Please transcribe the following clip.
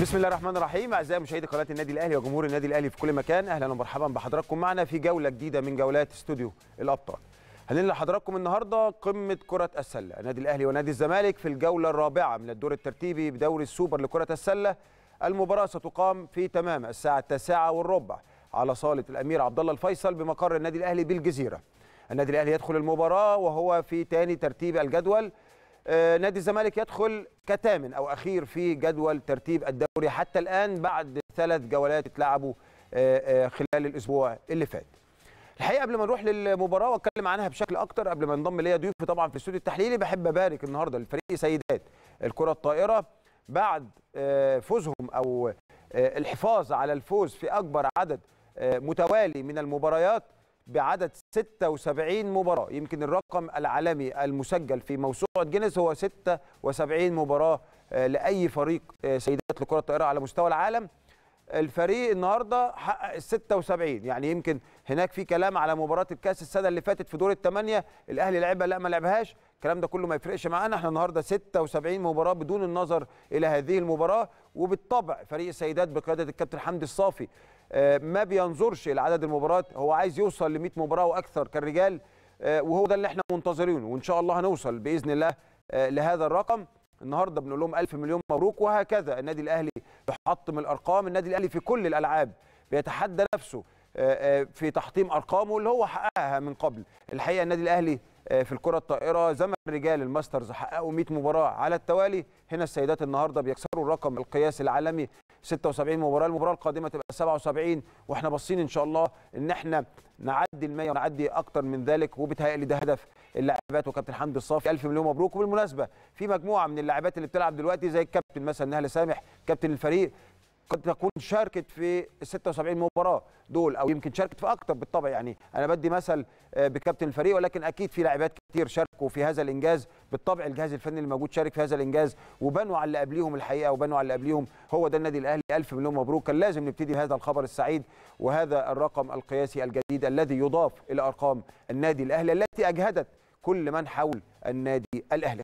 بسم الله الرحمن الرحيم اعزائي مشاهدي قناه النادي الاهلي وجمهور النادي الاهلي في كل مكان اهلا ومرحبا بحضراتكم معنا في جوله جديده من جولات استوديو الابطال هننقل لحضراتكم النهارده قمه كره السله النادي الاهلي ونادي الزمالك في الجوله الرابعه من الدور الترتيبي بدوري السوبر لكره السله المباراه ستقام في تمام الساعه التاسعة والربع على صاله الامير عبد الله الفيصل بمقر النادي الاهلي بالجزيره النادي الاهلي يدخل المباراه وهو في ثاني ترتيب الجدول آه، نادي الزمالك يدخل كتامن او اخير في جدول ترتيب الدوري حتى الان بعد ثلاث جولات اتلعبوا آه، آه، خلال الاسبوع اللي فات. الحقيقه قبل ما نروح للمباراه واتكلم عنها بشكل اكتر قبل ما انضم ليا ضيوفي طبعا في الاستوديو التحليلي بحب ابارك النهارده لفريق سيدات الكره الطائره بعد فوزهم او الحفاظ على الفوز في اكبر عدد متوالي من المباريات بعدد 76 مباراة يمكن الرقم العالمي المسجل في موسوعة جينيس هو 76 مباراة آه، لأي فريق آه، سيدات لكرة الطائرة على مستوى العالم الفريق النهارده حقق ال 76 يعني يمكن هناك في كلام على مباراه الكاس السنه اللي فاتت في دور الثمانيه الاهلي لعبها لا ما لعبهاش الكلام ده كله ما يفرقش معانا احنا النهارده 76 مباراه بدون النظر الى هذه المباراه وبالطبع فريق السيدات بقياده الكابتن حمدي الصافي آه، ما بينظرش لعدد المباريات هو عايز يوصل ل 100 مباراه واكثر كالرجال آه، وهو ده اللي احنا منتظرينه وان شاء الله هنوصل باذن الله آه، لهذا الرقم النهارده بنقول لهم الف مليون مبروك وهكذا النادي الاهلي بيحطم الارقام النادي الاهلي في كل الالعاب بيتحدى نفسه في تحطيم ارقامه اللي هو حققها من قبل الحقيقه النادي الاهلي في الكره الطائره زي ما الرجال الماسترز حققوا 100 مباراه على التوالي هنا السيدات النهارده بيكسروا الرقم القياسي العالمي 76 مباراه المباراه القادمه تبقى 77 واحنا باصين ان شاء الله ان احنا نعدي ال 100 ونعدي اكتر من ذلك وبيتهيألي ده هدف اللاعبات وكابتن حمدي الصافي الف مليون مبروك وبالمناسبه في مجموعه من اللاعبات اللي بتلعب دلوقتي زي الكابتن مثلا نهله سامح كابتن الفريق قد تكون شاركت في 76 مباراه دول او يمكن شاركت في اكتر بالطبع يعني انا بدي مثل آه، بكابتن الفريق ولكن اكيد في لاعبات كتير شاركوا في هذا الانجاز بالطبع الجهاز الفني اللي موجود شارك في هذا الانجاز وبنوا على اللي قبليهم الحقيقه وبنوا على اللي قبليهم هو ده النادي الاهلي الف مليون مبروك كان لازم نبتدي بهذا الخبر السعيد وهذا الرقم القياسي الجديد الذي يضاف الى ارقام النادي الاهلي التي اجهدت كل من حول النادي الاهلي